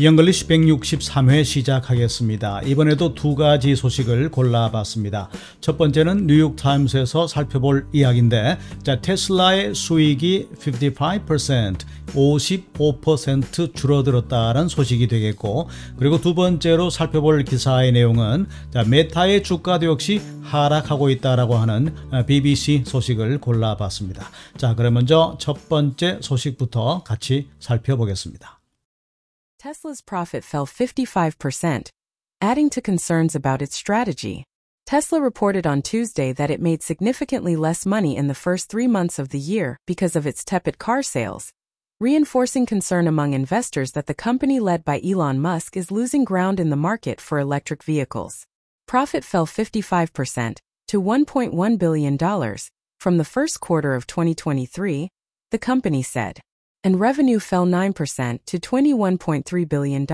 이영글리시 163회 시작하겠습니다. 이번에도 두 가지 소식을 골라봤습니다. 첫 번째는 뉴욕타임스에서 살펴볼 이야기인데 자 테슬라의 수익이 55% 55% 줄어들었다는 소식이 되겠고 그리고 두 번째로 살펴볼 기사의 내용은 자 메타의 주가도 역시 하락하고 있다라고 하는 BBC 아, 소식을 골라봤습니다. 자 그럼 먼저 첫 번째 소식부터 같이 살펴보겠습니다. Tesla's profit fell 55%, adding to concerns about its strategy. Tesla reported on Tuesday that it made significantly less money in the first three months of the year because of its tepid car sales, reinforcing concern among investors that the company led by Elon Musk is losing ground in the market for electric vehicles. Profit fell 55% to $1.1 billion from the first quarter of 2023, the company said. and revenue fell 9% to $21.3 billion.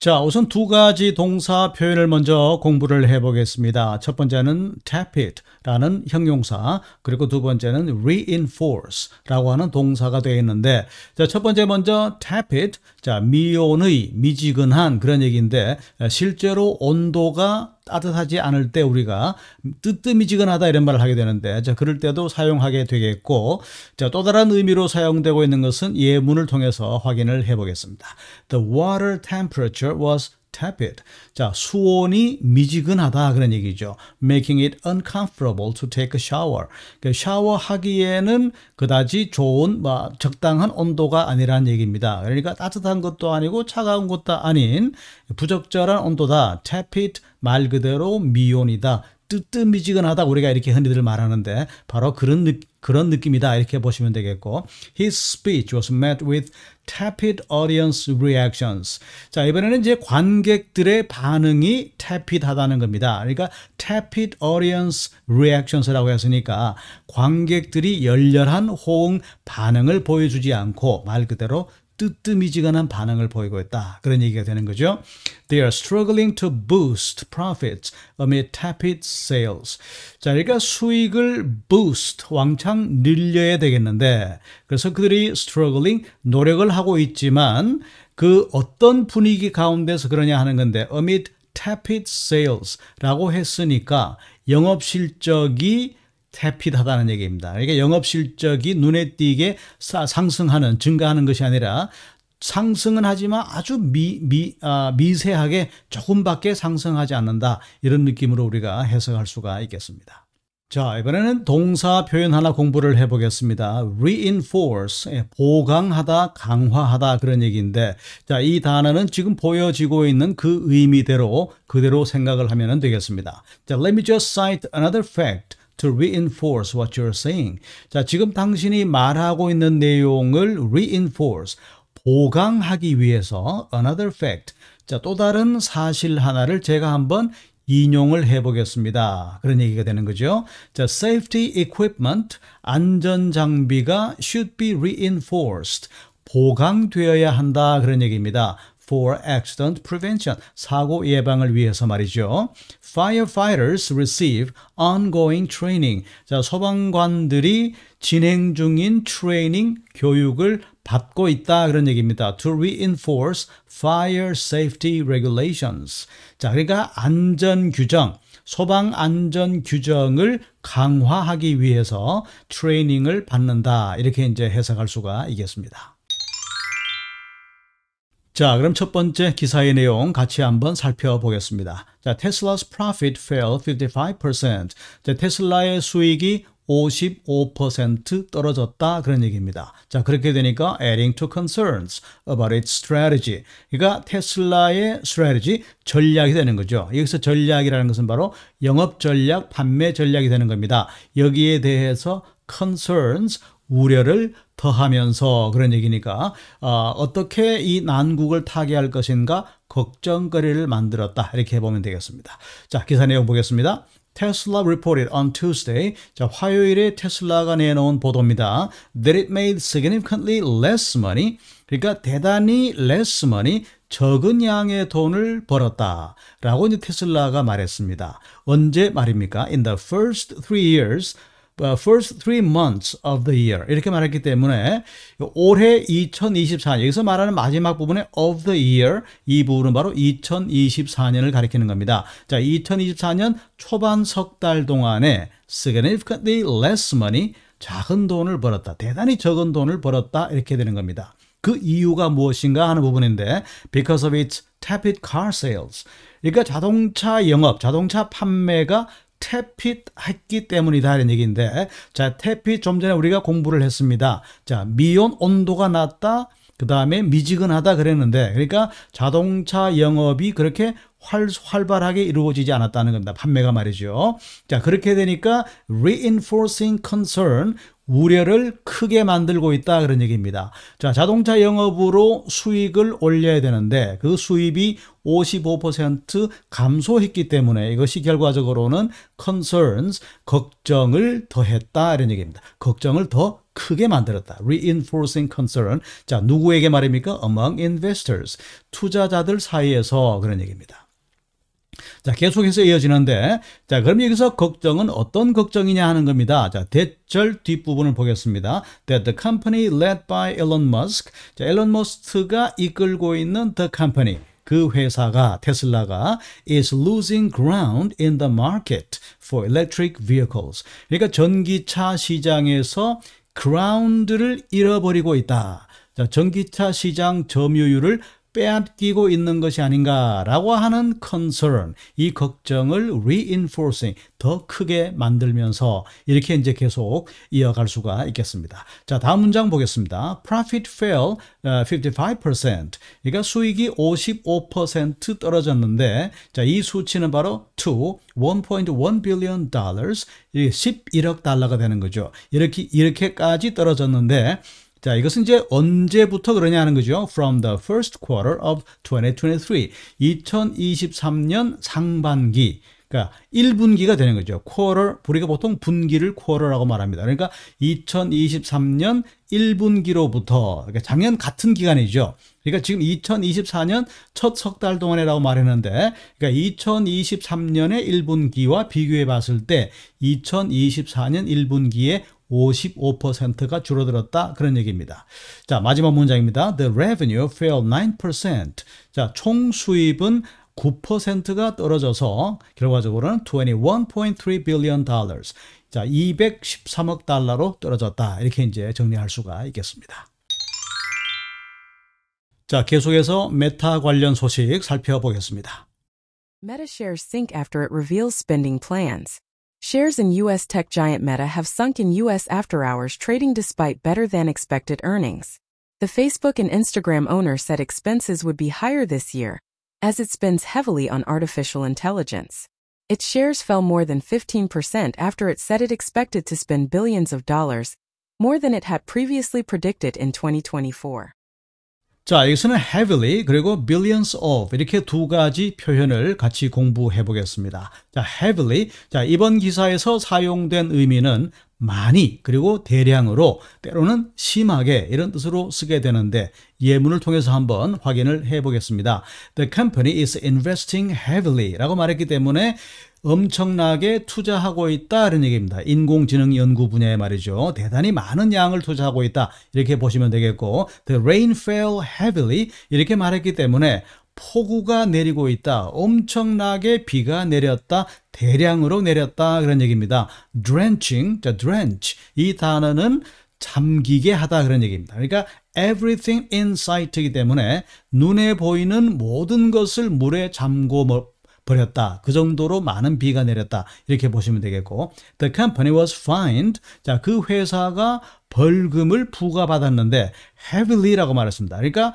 자, 우선 두 가지 동사 표현을 먼저 공부를 해보겠습니다. 첫 번째는 tap it라는 형용사, 그리고 두 번째는 reinforce라고 하는 동사가 되어 있는데, 자, 첫 번째 먼저 tap it, 자, 미온의 미지근한 그런 얘기인데, 실제로 온도가 따뜻하지 않을 때 우리가 뜨뜨미지근하다 이런 말을 하게 되는데 자 그럴 때도 사용하게 되겠고 자 또 다른 의미로 사용되고 있는 것은 예문을 통해서 확인을 해보겠습니다. The water temperature was tap it. 자, 수온이 미지근하다 그런 얘기죠. making it uncomfortable to take a shower. 그 샤워하기에는 그다지 좋은 뭐 적당한 온도가 아니라는 얘기입니다. 그러니까 따뜻한 것도 아니고 차가운 것도 아닌 부적절한 온도다. tap it 말 그대로 미온이다. 뜨뜻미지근하다 우리가 이렇게 흔히들 말하는데 바로 그런 그런 느낌이다 이렇게 보시면 되겠고 His speech was met with tepid audience reactions. 자 이번에는 이제 관객들의 반응이 tepid하다는 겁니다. 그러니까 tepid audience reactions라고 했으니까 관객들이 열렬한 호응 반응을 보여주지 않고 말 그대로 뜨뜨미지근한 반응을 보이고 있다. 그런 얘기가 되는 거죠. They are struggling to boost profits amid tepid sales. 자, 그러니까 수익을 boost, 왕창 늘려야 되겠는데 그래서 그들이 struggling, 노력을 하고 있지만 그 어떤 분위기 가운데서 그러냐 하는 건데 amid tepid sales라고 했으니까 영업실적이 태핏하다는 얘기입니다. 그러니까 영업 실적이 눈에 띄게 상승하는 증가하는 것이 아니라 상승은 하지만 아주 미, 미, 아, 미세하게 조금밖에 상승하지 않는다. 이런 느낌으로 우리가 해석할 수가 있겠습니다. 자, 이번에는 동사 표현 하나 공부를 해보겠습니다. reinforce, 예, 보강하다, 강화하다 그런 얘기인데, 자, 이 단어는 지금 보여지고 있는 그 의미대로 그대로 생각을 하면 되겠습니다. 자, let me just cite another fact. to reinforce what you're saying. 자, 지금 당신이 말하고 있는 내용을 reinforce, 보강하기 위해서 another fact, 자, 또 다른 사실 하나를 제가 한번 인용을 해보겠습니다. 그런 얘기가 되는 거죠. 자, safety equipment, 안전 장비가 should be reinforced. 보강되어야 한다 그런 얘기입니다. for accident prevention, 사고 예방을 위해서 말이죠. Firefighters receive ongoing training. 자, 소방관들이 진행 중인 트레이닝 교육을 받고 있다 그런 얘기입니다. To reinforce fire safety regulations. 자, 그러니까 안전 규정, 소방 안전 규정을 강화하기 위해서 트레이닝을 받는다. 이렇게 이제 해석할 수가 있겠습니다. 자, 그럼 첫 번째 기사의 내용 같이 한번 살펴보겠습니다. 자, 테슬라's profit fell 55%. 자, 테슬라의 수익이 55% 떨어졌다 그런 얘기입니다. 자 그렇게 되니까 adding to concerns about its strategy. 그러니까 테슬라의 strategy 전략이 되는 거죠. 여기서 전략이라는 것은 바로 영업 전략, 판매 전략이 되는 겁니다. 여기에 대해서 concerns 우려를 더하면서 그런 얘기니까 어, 어떻게 이 난국을 타개할 것인가 걱정거리를 만들었다 이렇게 해보면 되겠습니다. 자 기사 내용 보겠습니다. Tesla reported on Tuesday. 자, 화요일에 테슬라가 내놓은 보도입니다. That it made significantly less money. 그러니까 대단히 less money, 적은 양의 돈을 벌었다. 라고 이제 테슬라가 말했습니다. 언제 말입니까? In the first three years 어, first three months of the year 이렇게 말했기 때문에 올해 2024년 여기서 말하는 마지막 부분의 of the year 이 부분은 바로 2024년을 가리키는 겁니다. 자, 2024년 초반 석 달 동안에 significantly less money 작은 돈을 벌었다. 대단히 적은 돈을 벌었다. 이렇게 되는 겁니다. 그 이유가 무엇인가 하는 부분인데 because of its tepid car sales. 그러니까 자동차 영업, 자동차 판매가 태핏했기 때문이다 이런 얘기인데 자 태핏 좀 전에 우리가 공부를 했습니다. 자 미온 온도가 낮다. 그 다음에 미지근하다 그랬는데 그러니까 자동차 영업이 그렇게 활, 활발하게 이루어지지 않았다는 겁니다. 판매가 말이죠. 자, 그렇게 되니까 reinforcing concern, 우려를 크게 만들고 있다 그런 얘기입니다. 자, 자동차 영업으로 수익을 올려야 되는데 그 수입이 55% 감소했기 때문에 이것이 결과적으로는 concerns, 걱정을 더했다 이런 얘기입니다. 걱정을 더 크게 만들었다. reinforcing concern. 자, 누구에게 말입니까? among investors. 투자자들 사이에서 그런 얘기입니다. 자, 계속해서 이어지는데 자, 그럼 여기서 걱정은 어떤 걱정이냐 하는 겁니다. 자, 대절 뒷부분을 보겠습니다. That the company led by Elon Musk. 자, 앨런 머스크가 이끌고 있는 the company 그 회사가 테슬라가 is losing ground in the market for electric vehicles. 그러니까 전기차 시장에서 ground를 잃어버리고 있다. 자, 전기차 시장 점유율을 빼앗기고 있는 것이 아닌가라고 하는 concern, 이 걱정을 reinforcing, 더 크게 만들면서 이렇게 이제 계속 이어갈 수가 있겠습니다. 자, 다음 문장 보겠습니다. Profit fell 55%. Uh, 그러니까 수익이 55% 떨어졌는데, 자, 이 수치는 바로 to 1.1 billion dollars, 11억 달러가 되는 거죠. 이렇게, 이렇게까지 떨어졌는데, 자, 이것은 이제 언제부터 그러냐 하는 거죠. From the first quarter of 2023. 2023년 상반기. 그러니까 1분기가 되는 거죠. quarter, 우리가 보통 분기를 quarter라고 말합니다. 그러니까 2023년 1분기로부터 그러니까 작년 같은 기간이죠. 그러니까 지금 2024년 첫 석 달 동안이라고 말했는데 그러니까 2023년의 1분기와 비교해 봤을 때 2024년 1분기에 55%가 줄어들었다 그런 얘기입니다. 자 마지막 문장입니다. The revenue fell 9%. 자총 수입은 9%가 떨어져서 결과적으로는 21.3 billion dollars. 자 213억 달러로 떨어졌다 이렇게 이제 정리할 수가 있겠습니다. 자 계속해서 메타 관련 소식 살펴보겠습니다. Meta shares sink after it reveals spending plans. Shares in U.S. tech giant Meta have sunk in U.S. after-hours trading despite better-than-expected earnings. The Facebook and Instagram owner said expenses would be higher this year, as it spends heavily on artificial intelligence. Its shares fell more than 15% after it said it expected to spend billions of dollars, more than it had previously predicted in 2024. 자, 여기서는 heavily 그리고 billions of 이렇게 두 가지 표현을 같이 공부해 보겠습니다. 자, heavily. 자, 이번 기사에서 사용된 의미는 많이 그리고 대량으로 때로는 심하게 이런 뜻으로 쓰게 되는데 예문을 통해서 한번 확인을 해 보겠습니다. The company is investing heavily 라고 말했기 때문에 엄청나게 투자하고 있다 이런 얘기입니다. 인공지능 연구 분야에 말이죠. 대단히 많은 양을 투자하고 있다 이렇게 보시면 되겠고 The rain fell heavily 이렇게 말했기 때문에 폭우가 내리고 있다. 엄청나게 비가 내렸다. 대량으로 내렸다. 그런 얘기입니다. drenching, 자, drench. 이 단어는 잠기게 하다 그런 얘기입니다. 그러니까 everything in sight이기 때문에 눈에 보이는 모든 것을 물에 잠고 버렸다. 그 정도로 많은 비가 내렸다. 이렇게 보시면 되겠고 The company was fined. 자, 그 회사가 벌금을 부과받았는데 heavily라고 말했습니다. 그러니까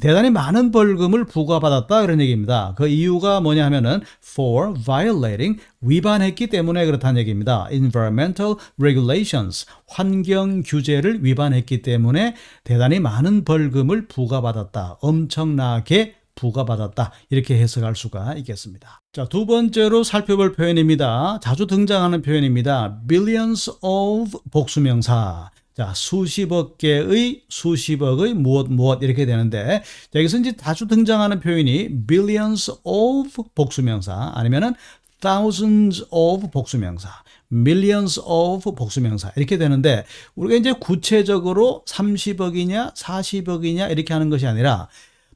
대단히 많은 벌금을 부과받았다 그런 얘기입니다. 그 이유가 뭐냐 하면은 for violating 위반했기 때문에 그렇다는 얘기입니다. environmental regulations 환경 규제를 위반했기 때문에 대단히 많은 벌금을 부과받았다. 엄청나게 부과받았다. 이렇게 해석할 수가 있겠습니다. 자, 두 번째로 살펴볼 표현입니다. 자주 등장하는 표현입니다. billions of 복수명사. 자, 수십억 개의 수십억의 무엇 무엇 이렇게 되는데 자, 여기서 이제 자주 등장하는 표현이 billions of 복수명사 아니면은 thousands of 복수명사, millions of 복수명사 이렇게 되는데 우리가 이제 구체적으로 30억이냐 40억이냐 이렇게 하는 것이 아니라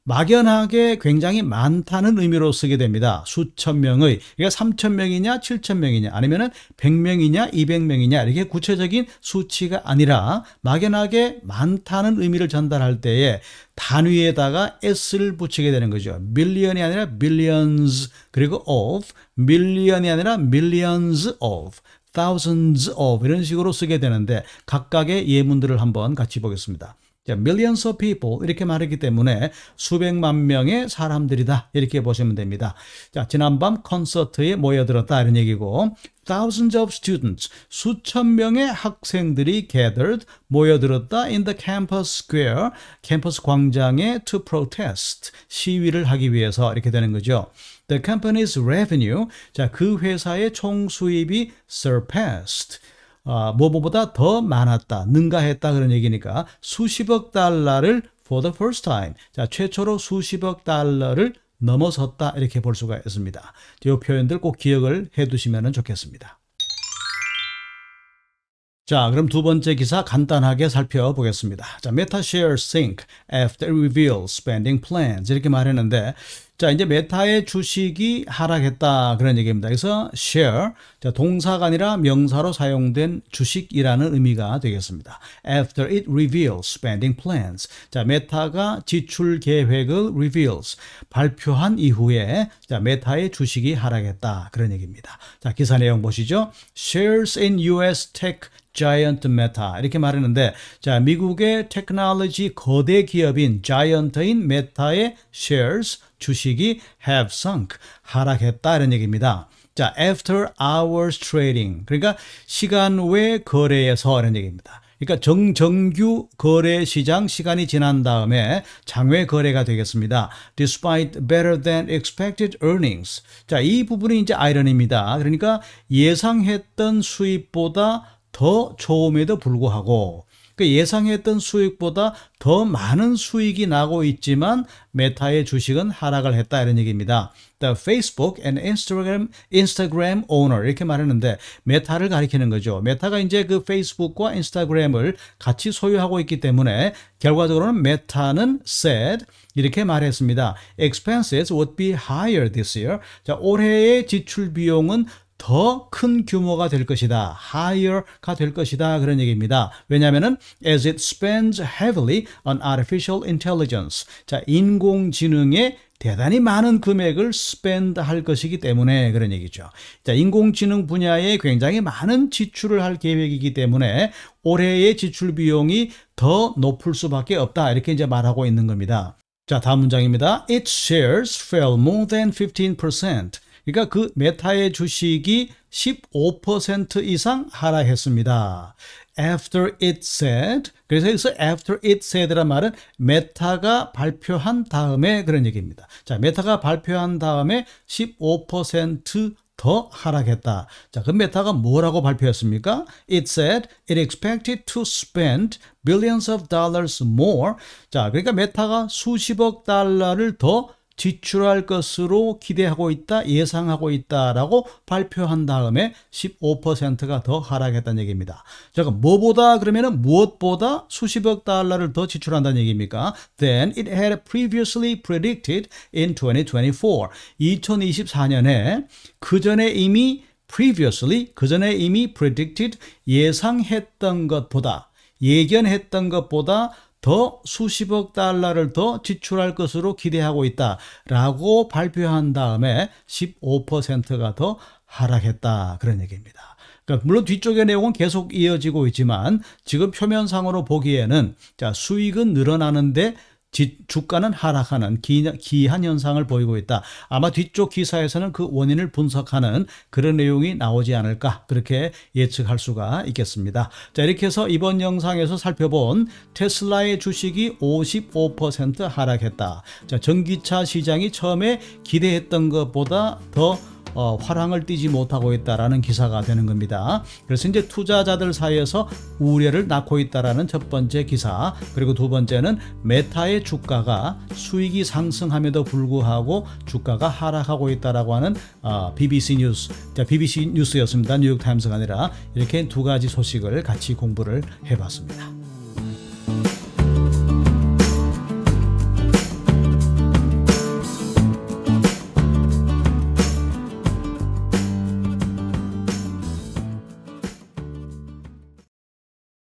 막연하게 굉장히 많다는 의미로 쓰게 됩니다. 수천 명의 그러니까 3천 명이냐 7천 명이냐 아니면은 100명이냐 200명이냐 이렇게 구체적인 수치가 아니라 막연하게 많다는 의미를 전달할 때에 단위에다가 s를 붙이게 되는 거죠. million이 아니라 billions 그리고 of million이 아니라 millions of thousands of 이런 식으로 쓰게 되는데 각각의 예문들을 한번 같이 보겠습니다. millions of people 이렇게 말했기 때문에 수백만 명의 사람들이다 이렇게 보시면 됩니다. 자 지난밤 콘서트에 모여들었다 이런 얘기고 thousands of students 수천 명의 학생들이 gathered 모여들었다 in the campus square 캠퍼스 광장에 to protest 시위를 하기 위해서 이렇게 되는 거죠. The company's revenue 자그 회사의 총 수입이 surpassed 아, 뭐보다더 많았다, 능가했다 그런 얘기니까 수십억 달러를 for the first time. 자, 최초로 수십억 달러를 넘어섰다 이렇게 볼 수가 있습니다. 이 표현들 꼭 기억을 해 두시면 좋겠습니다. 자, 그럼 두 번째 기사 간단하게 살펴보겠습니다. 자, m e t a s h after reveal spending plans 이렇게 말했는데 자, 이제 메타의 주식이 하락했다. 그런 얘기입니다. 그래서 share. 자, 동사가 아니라 명사로 사용된 주식이라는 의미가 되겠습니다. After it reveals spending plans. 자, 메타가 지출 계획을 reveals. 발표한 이후에 자, 메타의 주식이 하락했다. 그런 얘기입니다. 자, 기사 내용 보시죠. Shares in US tech giant meta. 이렇게 말했는데 자 미국의 테크놀로지 거대 기업인 g 자이 n 트인 메타의 shares 주식이 have sunk, 하락했다 이런 얘기입니다. 자, after hours trading. 그러니까 시간 외 거래에서 이런 얘기입니다. 그러니까 정정규 거래 시장 시간이 지난 다음에 장외 거래가 되겠습니다. Despite better than expected earnings. 자, 이 부분이 이제 아이러니입니다. 그러니까 예상했던 수입보다 더 좋음에도 불구하고 그 예상했던 수익보다 더 많은 수익이 나고 있지만 메타의 주식은 하락을 했다 이런 얘기입니다. The Facebook and Instagram Instagram owner 이렇게 말했는데 메타를 가리키는 거죠. 메타가 이제 그 페이스북과 인스타그램을 같이 소유하고 있기 때문에 결과적으로는 메타는 said 이렇게 말했습니다. Expenses would be higher this year. 자, 올해의 지출 비용은 더큰 규모가 될 것이다. higher가 될 것이다. 그런 얘기입니다. 왜냐하면 as it spends heavily on artificial intelligence. 자, 인공지능에 대단히 많은 금액을 spend 할 것이기 때문에 그런 얘기죠. 자, 인공지능 분야에 굉장히 많은 지출을 할 계획이기 때문에 올해의 지출 비용이 더 높을 수밖에 없다. 이렇게 이제 말하고 있는 겁니다. 자, 다음 문장입니다. Its shares fell more than 15%. 그러니까 그 메타의 주식이 15% 이상 하락했습니다. after it said 그래서 여기서 after it said란 말은 메타가 발표한 다음에 그런 얘기입니다. 자, 메타가 발표한 다음에 15%더 하락했다. 자, 그 메타가 뭐라고 발표했습니까? It said it expected to spend billions of dollars more. 자, 그러니까 메타가 수십억 달러를 더 지출할 것으로 기대하고 있다, 예상하고 있다라고 발표한 다음에 15%가 더 하락했다는 얘기입니다. 잠깐 뭐보다 그러면은 무엇보다 수십억 달러를 더 지출한다는 얘기입니까? Then it had previously predicted in 2024. 2024년에 그 전에 이미 previously 그 전에 이미 predicted 예상했던 것보다 예견했던 것보다 더 수십억 달러를 더 지출할 것으로 기대하고 있다라고 발표한 다음에 15%가 더 하락했다 그런 얘기입니다. 그러니까 물론 뒤쪽의 내용은 계속 이어지고 있지만 지금 표면상으로 보기에는 자 수익은 늘어나는데 주가는 하락하는 기, 한 현상을 보이고 있다. 아마 뒤쪽 기사에서는 그 원인을 분석하는 그런 내용이 나오지 않을까 그렇게 예측할 수가 있겠습니다. 자 이렇게 해서 이번 영상에서 살펴본 테슬라의 주식이 55% 하락했다. 자 전기차 시장이 처음에 기대했던 것보다 더 어, 화랑을 띄지 못하고 있다라는 기사가 되는 겁니다. 그래서 이제 투자자들 사이에서 우려를 낳고 있다라는 첫 번째 기사 그리고 두 번째는 메타의 주가가 수익이 상승함에도 불구하고 주가가 하락하고 있다라고 하는 어, BBC 뉴스 BBC 뉴스였습니다. 뉴욕타임스가 아니라 이렇게 두 가지 소식을 같이 공부를 해봤습니다.